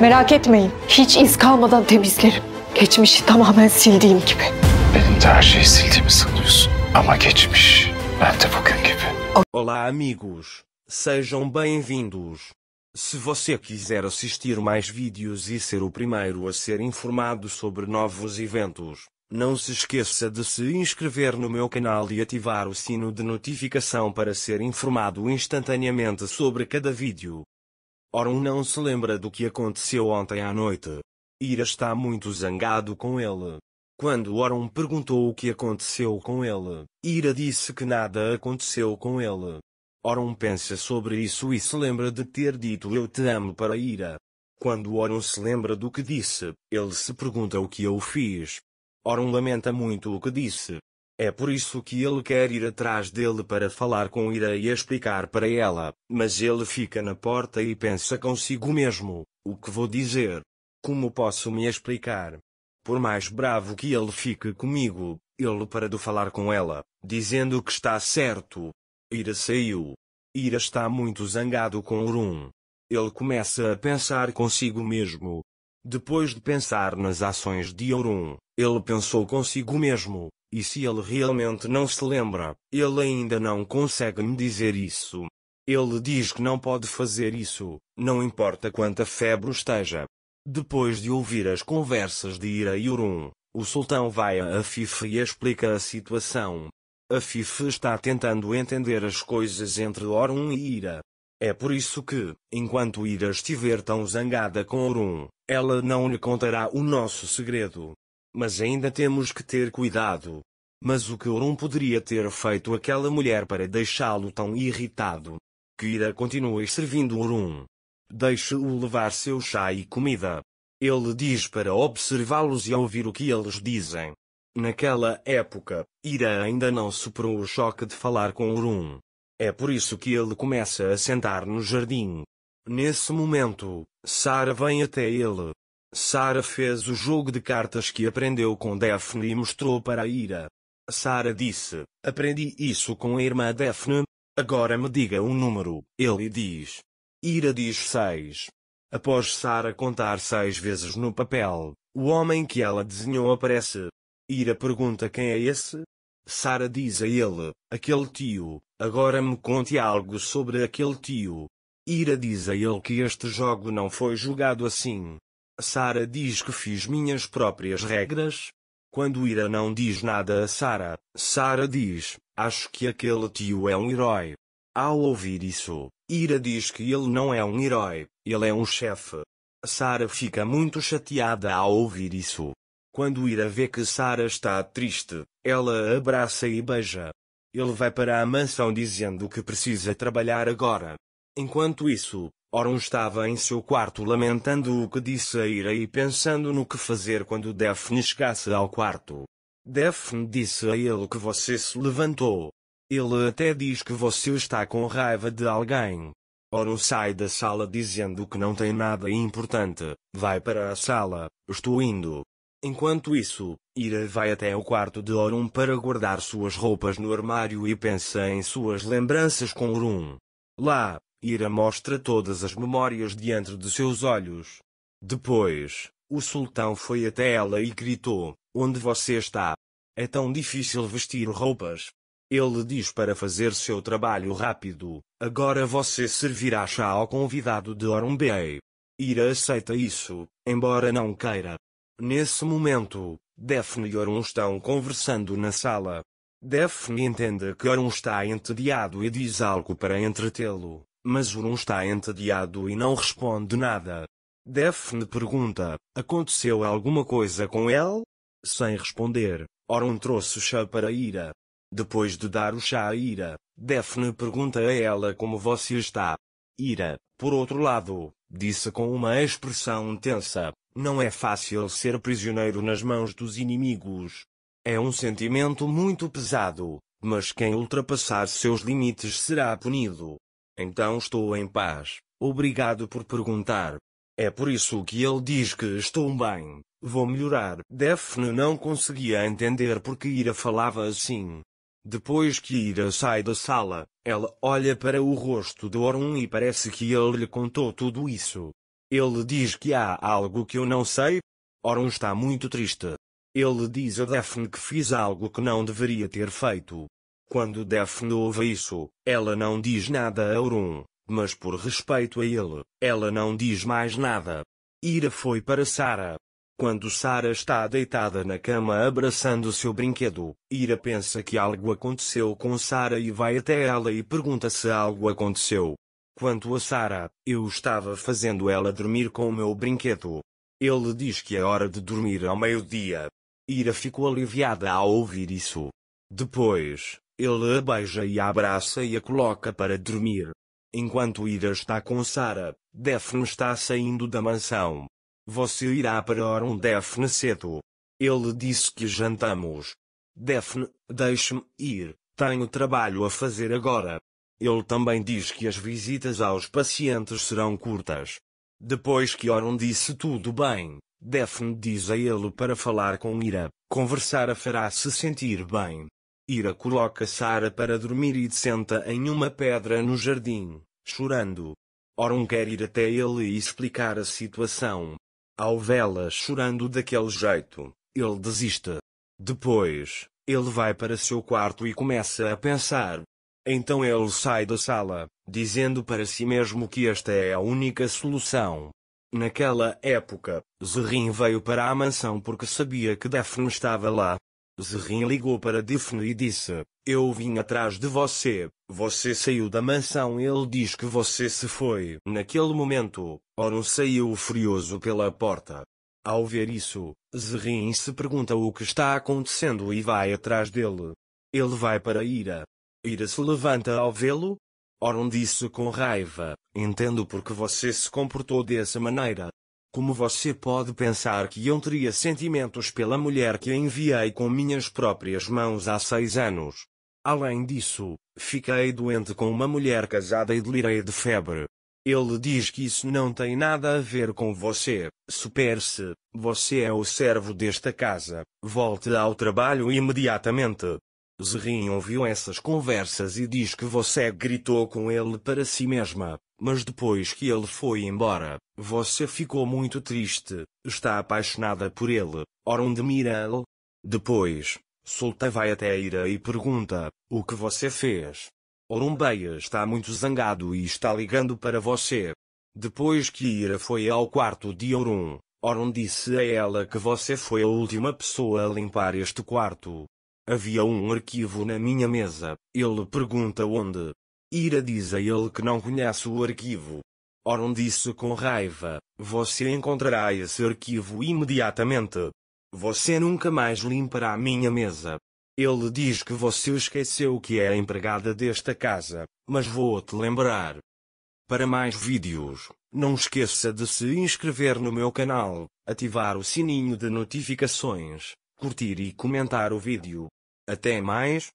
Merak etmeyin. Hiç iz kalmadan temizlerim. Geçmişi tamamen sildiğim gibi. Benim de her şeyi sildiğimi sanıyorsun. Ama geçmiş ben de bugün gibi. Olá amigos. Sejam bem-vindos. Se você quiser assistir mais vídeos e ser o primeiro a ser informado sobre novos eventos, não se esqueça de se inscrever no meu canal e ativar o sino de notificação para ser informado instantaneamente sobre cada vídeo. Orum não se lembra do que aconteceu ontem à noite. Ira está muito zangado com ele. Quando Orum perguntou o que aconteceu com ele, Ira disse que nada aconteceu com ele. Orum pensa sobre isso e se lembra de ter dito eu te amo para Ira. Quando Orum se lembra do que disse, ele se pergunta o que eu fiz. Orum lamenta muito o que disse, é por isso que ele quer ir atrás dele para falar com Ira e explicar para ela, mas ele fica na porta e pensa consigo mesmo: o que vou dizer? Como posso me explicar? Por mais bravo que ele fique comigo, ele para de falar com ela, dizendo que está certo. Ira saiu. Ira está muito zangado com Urum. Ele começa a pensar consigo mesmo. Depois de pensar nas ações de Urum, ele pensou consigo mesmo. E se ele realmente não se lembra, ele ainda não consegue me dizer isso. Ele diz que não pode fazer isso, não importa quanta febre esteja. Depois de ouvir as conversas de Ira e Urum, o sultão vai a Afif e explica a situação. Afif está tentando entender as coisas entre Orun e Ira. É por isso que, enquanto Ira estiver tão zangada com Orun, ela não lhe contará o nosso segredo mas ainda temos que ter cuidado. Mas o que Urum poderia ter feito aquela mulher para deixá-lo tão irritado? Kira continua servindo Urum? Deixe-o levar seu chá e comida. Ele diz para observá-los e ouvir o que eles dizem. Naquela época, Ira ainda não superou o choque de falar com Urum. É por isso que ele começa a sentar no jardim. Nesse momento, Sara vem até ele, Sara fez o jogo de cartas que aprendeu com Daphne e mostrou para Ira. Sara disse: Aprendi isso com a irmã Daphne. Agora me diga um número. Ele diz. Ira diz seis. Após Sara contar seis vezes no papel, o homem que ela desenhou aparece. Ira pergunta quem é esse? Sara diz a ele, aquele tio, agora me conte algo sobre aquele tio. Ira diz a ele que este jogo não foi jogado assim. Sara diz que fiz minhas próprias regras. Quando Ira não diz nada a Sara, Sara diz: Acho que aquele tio é um herói. Ao ouvir isso, Ira diz que ele não é um herói, ele é um chefe. Sara fica muito chateada ao ouvir isso. Quando Ira vê que Sara está triste, ela a abraça e beija. Ele vai para a mansão dizendo que precisa trabalhar agora. Enquanto isso, Orum estava em seu quarto lamentando o que disse a Ira e pensando no que fazer quando Daphne chegasse ao quarto. Daphne disse a ele que você se levantou. Ele até diz que você está com raiva de alguém. Orum sai da sala dizendo que não tem nada importante, vai para a sala, estou indo. Enquanto isso, Ira vai até o quarto de Orum para guardar suas roupas no armário e pensa em suas lembranças com Orum. Lá, Ira mostra todas as memórias diante de seus olhos. Depois, o sultão foi até ela e gritou: Onde você está? É tão difícil vestir roupas. Ele diz para fazer seu trabalho rápido, agora você servirá chá ao convidado de Orumbei. Ira aceita isso, embora não queira. Nesse momento, Daphne e Orun estão conversando na sala. Daphne entende que Orun está entediado e diz algo para entretê-lo, mas Jurum está entediado e não responde nada. Daphne pergunta, aconteceu alguma coisa com ele? Sem responder, Orun trouxe o chá para Ira. Depois de dar o chá a Ira, Daphne pergunta a ela como você está. Ira, por outro lado, disse com uma expressão tensa, não é fácil ser prisioneiro nas mãos dos inimigos. É um sentimento muito pesado, mas quem ultrapassar seus limites será punido. Então estou em paz, obrigado por perguntar. É por isso que ele diz que estou bem, vou melhorar. Daphne não conseguia entender porque Ira falava assim. Depois que Ira sai da sala, ela olha para o rosto de Orun e parece que ele lhe contou tudo isso. Ele diz que há algo que eu não sei. Orun está muito triste. Ele diz a Daphne que fiz algo que não deveria ter feito. Quando Daphne ouve isso, ela não diz nada a Urum, mas por respeito a ele, ela não diz mais nada. Ira foi para Sara. Quando Sara está deitada na cama abraçando seu brinquedo, Ira pensa que algo aconteceu com Sara e vai até ela e pergunta se algo aconteceu. Quanto a Sara, eu estava fazendo ela dormir com o meu brinquedo. Ele diz que é hora de dormir ao meio-dia. Ira ficou aliviada ao ouvir isso. Depois, ele a beija e a abraça e a coloca para dormir. Enquanto Ira está com Sara, Daphne está saindo da mansão. Você irá para Orum Daphne cedo. Ele disse que jantamos. Daphne, deixe-me ir, tenho trabalho a fazer agora. Ele também diz que as visitas aos pacientes serão curtas. Depois que Orum disse tudo bem, Daphne diz a ele para falar com Ira, conversar a fará se sentir bem. Ira coloca Sara para dormir e senta em uma pedra no jardim, chorando. Orun quer ir até ele e explicar a situação. Ao vê-la chorando daquele jeito, ele desiste. Depois, ele vai para seu quarto e começa a pensar. Então ele sai da sala, dizendo para si mesmo que esta é a única solução. Naquela época, Zerin veio para a mansão porque sabia que Daphne estava lá, Zerrin ligou para Daphne e disse: Eu vim atrás de você. Você saiu da mansão. Ele diz que você se foi. Naquele momento, Orun saiu furioso pela porta. Ao ver isso, Zerrin se pergunta o que está acontecendo e vai atrás dele. Ele vai para Ira. Ira se levanta ao vê-lo. Orun disse com raiva: Entendo porque você se comportou dessa maneira. Como você pode pensar que eu teria sentimentos pela mulher que enviei com minhas próprias mãos há seis anos? Além disso, fiquei doente com uma mulher casada e delirei de febre. Ele diz que isso não tem nada a ver com você. Supere-se, você é o servo desta casa. Volte ao trabalho imediatamente. Zerrin ouviu essas conversas e diz que você gritou com ele para si mesma. Mas depois que ele foi embora, você ficou muito triste, está apaixonada por ele, ora de mira Depois, Solta vai até Ira e pergunta, o que você fez? Orumbeia está muito zangado e está ligando para você. Depois que Ira foi ao quarto de Orun, Orun disse a ela que você foi a última pessoa a limpar este quarto. Havia um arquivo na minha mesa, ele pergunta onde, Ira diz a ele que não conhece o arquivo. Oron disse com raiva: Você encontrará esse arquivo imediatamente. Você nunca mais limpará a minha mesa. Ele diz que você esqueceu que é empregada desta casa, mas vou-te lembrar. Para mais vídeos, não esqueça de se inscrever no meu canal, ativar o sininho de notificações, curtir e comentar o vídeo. Até mais!